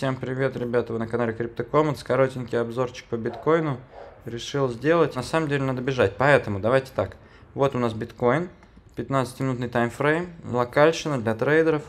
Всем привет, ребята, вы на канале CryptoCommons. Коротенький обзорчик по биткоину решил сделать. На самом деле надо бежать, поэтому давайте так. Вот у нас биткоин, 15-минутный таймфрейм, локальщина для трейдеров.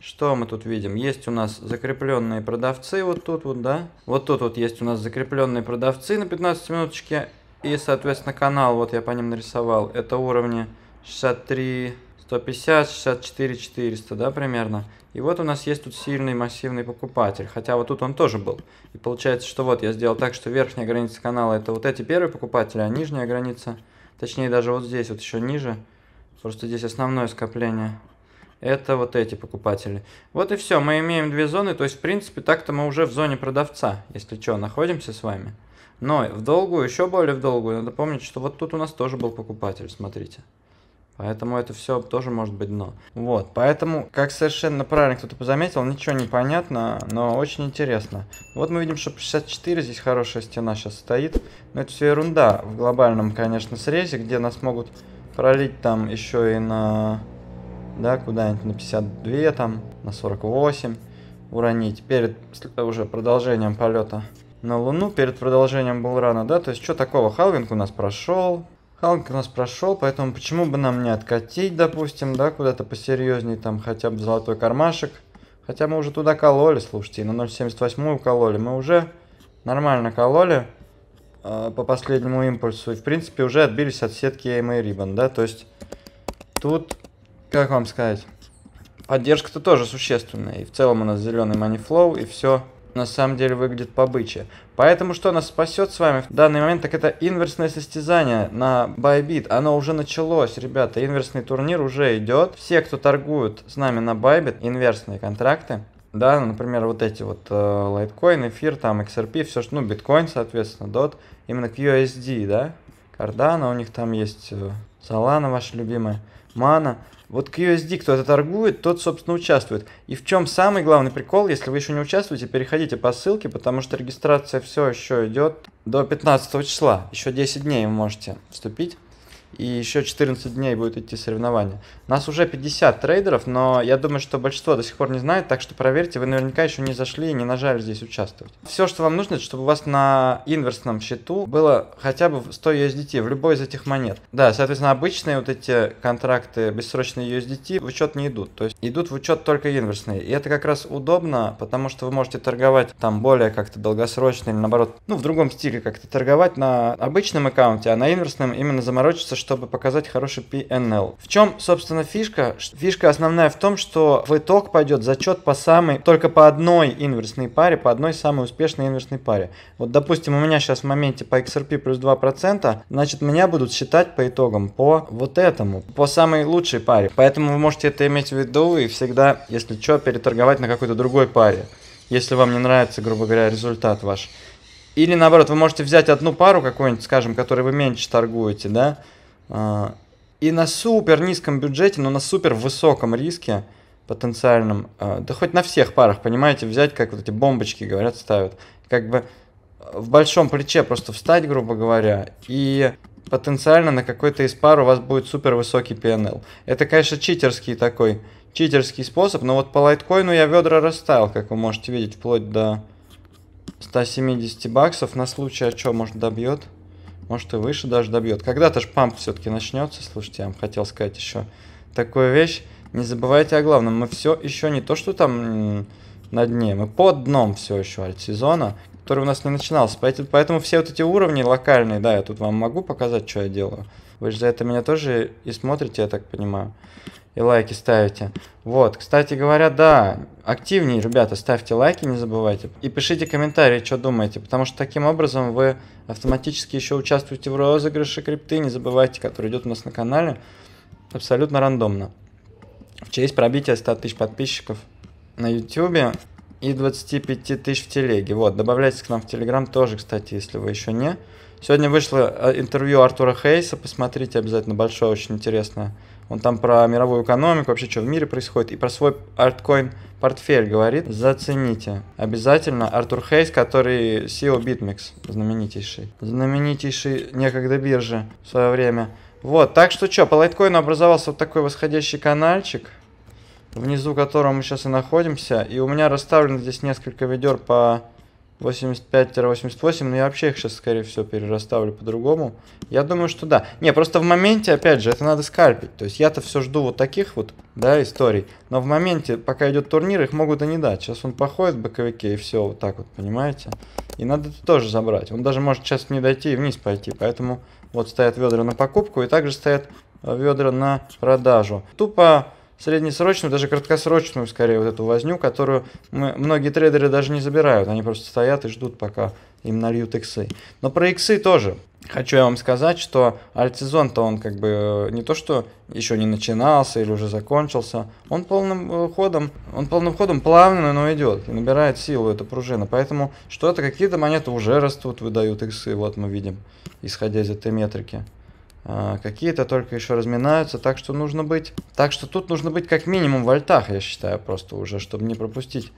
Что мы тут видим? Есть у нас закрепленные продавцы вот тут вот, да? Вот тут вот есть у нас закрепленные продавцы на 15 минуточке. И, соответственно, канал, вот я по ним нарисовал, это уровни 63 150, 64, 400, да, примерно. И вот у нас есть тут сильный массивный покупатель, хотя вот тут он тоже был. И получается, что вот я сделал так, что верхняя граница канала это вот эти первые покупатели, а нижняя граница, точнее даже вот здесь, вот еще ниже, просто здесь основное скопление, это вот эти покупатели. Вот и все, мы имеем две зоны, то есть в принципе так-то мы уже в зоне продавца, если что, находимся с вами. Но в долгую, еще более в долгую, надо помнить, что вот тут у нас тоже был покупатель, смотрите. Поэтому это все тоже может быть дно. Вот, поэтому, как совершенно правильно кто-то позаметил, ничего не понятно, но очень интересно. Вот мы видим, что 64 здесь хорошая стена сейчас стоит. Но это все ерунда в глобальном, конечно, срезе, где нас могут пролить там еще и на... Да, куда-нибудь на 52, там, на 48 уронить перед уже продолжением полета на Луну, перед продолжением был рано, да? То есть, что такого? Халвинг у нас прошел, Халк у нас прошел, поэтому почему бы нам не откатить, допустим, да, куда-то посерьезнее, там хотя бы золотой кармашек. Хотя мы уже туда кололи, слушайте, на 0.78 кололи. Мы уже нормально кололи э, по последнему импульсу. И, в принципе, уже отбились от сетки AMA Ribbon, да, то есть тут, как вам сказать, поддержка-то тоже существенная. И в целом у нас зеленый манифлоу, и все на самом деле выглядит побыче. Поэтому что нас спасет с вами в данный момент, так это инверсное состязание на Bybit. Оно уже началось, ребята, инверсный турнир уже идет. Все, кто торгуют с нами на Bybit, инверсные контракты, да, например, вот эти вот лайткоин, э, эфир, там, XRP, все что, ну, биткоин, соответственно, DOT, именно QSD, да, Кардана, у них там есть э, Solana, ваша любимая, Мана, вот к QSD кто-то торгует, тот, собственно, участвует. И в чем самый главный прикол, если вы еще не участвуете, переходите по ссылке, потому что регистрация все еще идет до 15 числа. Еще 10 дней вы можете вступить и еще 14 дней будет идти соревнование. Нас уже 50 трейдеров, но я думаю, что большинство до сих пор не знает, так что проверьте, вы наверняка еще не зашли и не нажали здесь участвовать. Все, что вам нужно, чтобы у вас на инверсном счету было хотя бы 100 USDT в любой из этих монет. Да, соответственно, обычные вот эти контракты бессрочные USDT в учет не идут, то есть идут в учет только инверсные. И это как раз удобно, потому что вы можете торговать там более как-то долгосрочно или наоборот, ну в другом стиле как-то торговать на обычном аккаунте, а на инверсном именно заморочиться, чтобы показать хороший PNL. В чем, собственно, фишка? Фишка основная в том, что в итог пойдет зачет по самой, только по одной инверсной паре, по одной самой успешной инверсной паре. Вот, допустим, у меня сейчас в моменте по XRP плюс 2%, значит, меня будут считать по итогам по вот этому, по самой лучшей паре. Поэтому вы можете это иметь в виду и всегда, если что, переторговать на какой-то другой паре, если вам не нравится, грубо говоря, результат ваш. Или наоборот, вы можете взять одну пару какую-нибудь, скажем, которой вы меньше торгуете, да, а, и на супер низком бюджете, но на супер высоком риске потенциальном, а, да хоть на всех парах, понимаете, взять, как вот эти бомбочки, говорят, ставят, как бы а, в большом плече просто встать, грубо говоря, и потенциально на какой-то из пар у вас будет супер высокий PNL. Это, конечно, читерский такой, читерский способ, но вот по лайткоину я ведра расставил, как вы можете видеть, вплоть до 170 баксов, на случай, а что, может, добьет. Может и выше даже добьет. Когда-то ж памп все-таки начнется. Слушайте, я вам хотел сказать еще такую вещь. Не забывайте о главном. Мы все еще не то, что там на дне. Мы под дном все еще от который у нас не начинался. Поэтому, поэтому все вот эти уровни локальные, да, я тут вам могу показать, что я делаю. Вы же за это меня тоже и смотрите, я так понимаю и лайки ставите. Вот, кстати говоря, да, активнее, ребята, ставьте лайки, не забывайте. И пишите комментарии, что думаете, потому что таким образом вы автоматически еще участвуете в розыгрыше крипты, не забывайте, который идет у нас на канале, абсолютно рандомно. В честь пробития 100 тысяч подписчиков на YouTube и 25 тысяч в телеге. Вот, добавляйтесь к нам в Телеграм тоже, кстати, если вы еще не. Сегодня вышло э, интервью Артура Хейса, посмотрите обязательно, большое, очень интересное. Он там про мировую экономику, вообще что в мире происходит, и про свой арткоин портфель говорит. Зацените. Обязательно Артур Хейс, который CEO BitMEX, знаменитейший. Знаменитейший некогда биржи в свое время. Вот, так что что, по лайткоину образовался вот такой восходящий каналчик, внизу которого мы сейчас и находимся. И у меня расставлено здесь несколько ведер по 85-88, но я вообще их сейчас, скорее всего, перерасставлю по-другому. Я думаю, что да. Не, просто в моменте, опять же, это надо скальпить. То есть я-то все жду вот таких вот, да, историй. Но в моменте, пока идет турнир, их могут и не дать. Сейчас он походит в боковике и все вот так вот, понимаете? И надо это тоже забрать. Он даже может сейчас не дойти и вниз пойти. Поэтому вот стоят ведра на покупку и также стоят э, ведра на продажу. Тупо среднесрочную, даже краткосрочную, скорее, вот эту возню, которую мы, многие трейдеры даже не забирают. Они просто стоят и ждут, пока им нальют иксы. Но про иксы тоже. Хочу я вам сказать, что альтсезон-то он как бы э, не то, что еще не начинался или уже закончился, он полным э, ходом, он полным ходом плавно, но идет и набирает силу эта пружина. Поэтому что-то, какие-то монеты уже растут, выдают иксы, вот мы видим, исходя из этой метрики. А, какие-то только еще разминаются, так что нужно быть... Так что тут нужно быть как минимум в альтах, я считаю, просто уже, чтобы не пропустить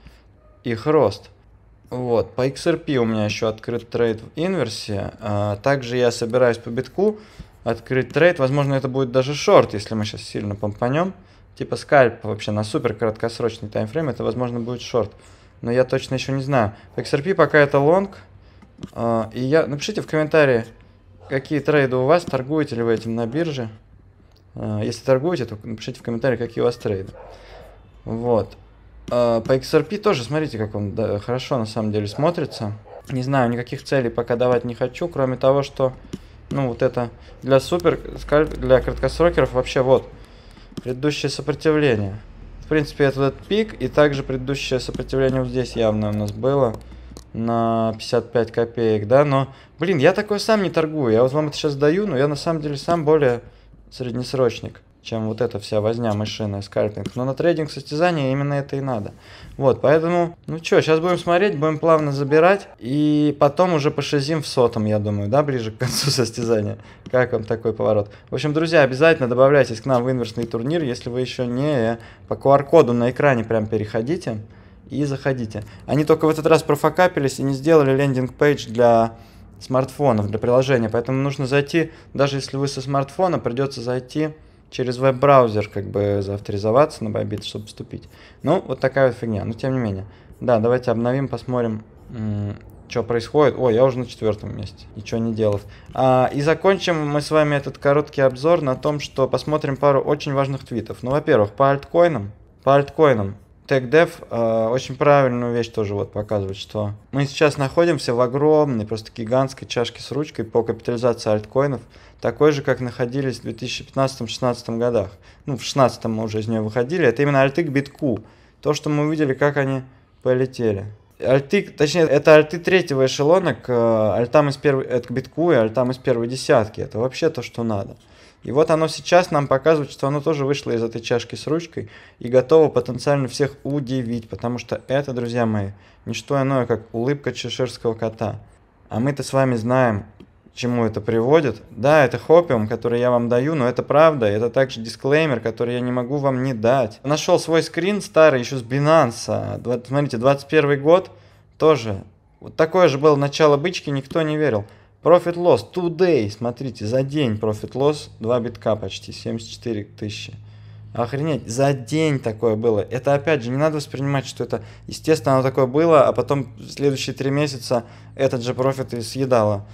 их рост. Вот, по XRP у меня еще открыт трейд в инверсе. А, также я собираюсь по битку открыть трейд. Возможно, это будет даже шорт, если мы сейчас сильно помпанем. Типа скальп вообще на супер краткосрочный таймфрейм, это, возможно, будет шорт. Но я точно еще не знаю. XRP пока это лонг. А, и я... Напишите в комментарии, Какие трейды у вас? Торгуете ли вы этим на бирже? А, если торгуете, то напишите в комментариях, какие у вас трейды. Вот. А, по XRP тоже, смотрите, как он да, хорошо на самом деле смотрится. Не знаю, никаких целей пока давать не хочу, кроме того, что, ну, вот это для супер, для краткосрокеров вообще вот, предыдущее сопротивление. В принципе, это этот пик, и также предыдущее сопротивление вот здесь явно у нас было на 55 копеек, да, но, блин, я такой сам не торгую, я вот вам это сейчас даю, но я на самом деле сам более среднесрочник, чем вот эта вся возня машина скальпинг. Но на трейдинг состязания именно это и надо. Вот, поэтому, ну что, сейчас будем смотреть, будем плавно забирать, и потом уже пошизим в сотом, я думаю, да, ближе к концу состязания. Как вам такой поворот? В общем, друзья, обязательно добавляйтесь к нам в инверсный турнир, если вы еще не по QR-коду на экране прям переходите и заходите. Они только в этот раз профокапились и не сделали лендинг-пейдж для смартфонов, для приложения. Поэтому нужно зайти, даже если вы со смартфона, придется зайти через веб-браузер, как бы заавторизоваться на Bybit, чтобы вступить. Ну, вот такая вот фигня, но тем не менее. Да, давайте обновим, посмотрим, что происходит. О, я уже на четвертом месте, ничего не делав. А, и закончим мы с вами этот короткий обзор на том, что посмотрим пару очень важных твитов. Ну, во-первых, по альткоинам. По альткоинам. TechDev э, очень правильную вещь тоже вот показывает, что мы сейчас находимся в огромной, просто гигантской чашке с ручкой по капитализации альткоинов, такой же, как находились в 2015-2016 годах. Ну, в 2016 мы уже из нее выходили. Это именно альты к битку. То, что мы увидели, как они полетели. Альты, точнее, это альты третьего эшелона к э, альтам из первой, э, к битку и альтам из первой десятки. Это вообще то, что надо. И вот оно сейчас нам показывает, что оно тоже вышло из этой чашки с ручкой и готово потенциально всех удивить, потому что это, друзья мои, не что иное, как улыбка чеширского кота. А мы-то с вами знаем, чему это приводит. Да, это хопиум, который я вам даю, но это правда. Это также дисклеймер, который я не могу вам не дать. Нашел свой скрин старый, еще с Binance. 20, смотрите, 21 год тоже. Вот такое же было начало бычки, никто не верил. Profit loss today, смотрите, за день profit loss 2 битка почти, 74 тысячи. Охренеть, за день такое было. Это опять же, не надо воспринимать, что это, естественно, оно такое было, а потом следующие три месяца этот же профит и съедало.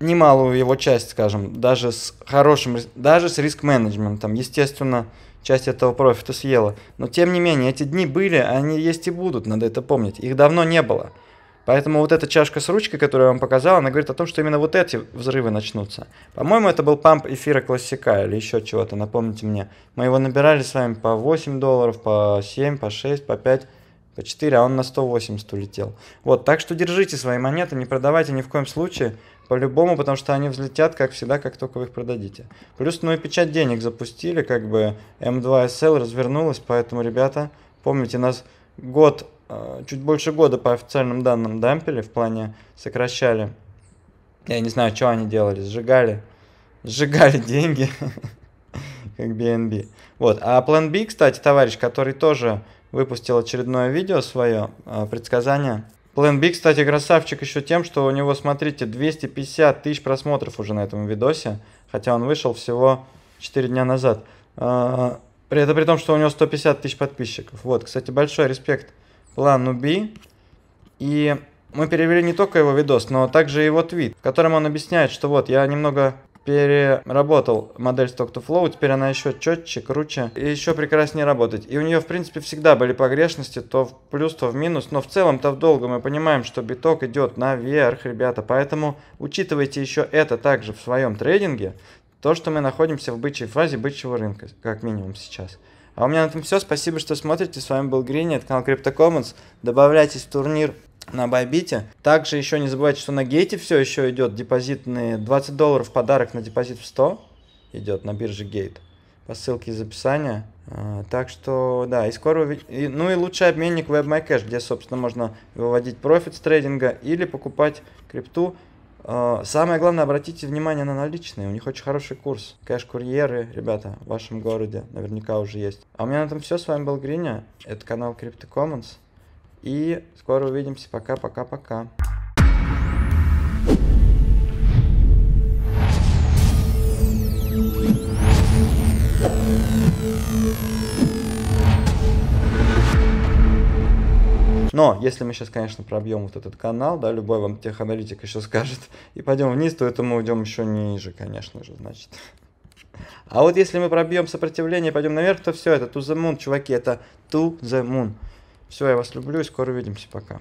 Немалую его часть, скажем, даже с хорошим, даже с риск-менеджментом, естественно, часть этого профита съела. Но тем не менее, эти дни были, они есть и будут, надо это помнить. Их давно не было. Поэтому вот эта чашка с ручкой, которую я вам показал, она говорит о том, что именно вот эти взрывы начнутся. По-моему, это был памп эфира классика или еще чего-то, напомните мне. Мы его набирали с вами по 8 долларов, по 7, по 6, по 5 по 4, а он на 180 улетел. Вот, так что держите свои монеты, не продавайте ни в коем случае, по-любому, потому что они взлетят, как всегда, как только вы их продадите. Плюс, ну и печать денег запустили, как бы M2SL развернулась, поэтому, ребята, помните, нас год Э, чуть больше года по официальным данным дампели, в плане сокращали. Я не знаю, что они делали, сжигали, сжигали деньги, как BNB. Вот. А план B, кстати, товарищ, который тоже выпустил очередное видео свое, э, предсказание. План B, кстати, красавчик еще тем, что у него, смотрите, 250 тысяч просмотров уже на этом видосе, хотя он вышел всего 4 дня назад. Э, это при том, что у него 150 тысяч подписчиков. Вот, кстати, большой респект плану B. И мы перевели не только его видос, но также его твит, в котором он объясняет, что вот, я немного переработал модель Stock to Flow, теперь она еще четче, круче и еще прекраснее работает. И у нее, в принципе, всегда были погрешности, то в плюс, то в минус, но в целом-то в долгу мы понимаем, что биток идет наверх, ребята, поэтому учитывайте еще это также в своем трейдинге, то, что мы находимся в бычьей фазе бычьего рынка, как минимум сейчас. А у меня на этом все. Спасибо, что смотрите. С вами был Грини, это канал CryptoCommons. Добавляйтесь в турнир на Байбите. Также еще не забывайте, что на гейте все еще идет депозитные 20 долларов подарок на депозит в 100 идет на бирже гейт по ссылке из описания. А, так что, да, и скоро... ну и лучший обменник WebMyCash, где, собственно, можно выводить профит с трейдинга или покупать крипту. А, самое главное, обратите внимание на наличные, у них очень хороший курс. Кэш-курьеры, ребята, в вашем городе наверняка уже есть. А у меня на этом все, с вами был Гриня, это канал Crypto Commons, и скоро увидимся, пока-пока-пока. Thank you. Но если мы сейчас, конечно, пробьем вот этот канал, да, любой вам теханалитик еще скажет, и пойдем вниз, то это мы уйдем еще ниже, конечно же, значит. А вот если мы пробьем сопротивление, пойдем наверх, то все, это to the moon, чуваки, это to the moon. Все, я вас люблю и скоро увидимся, пока.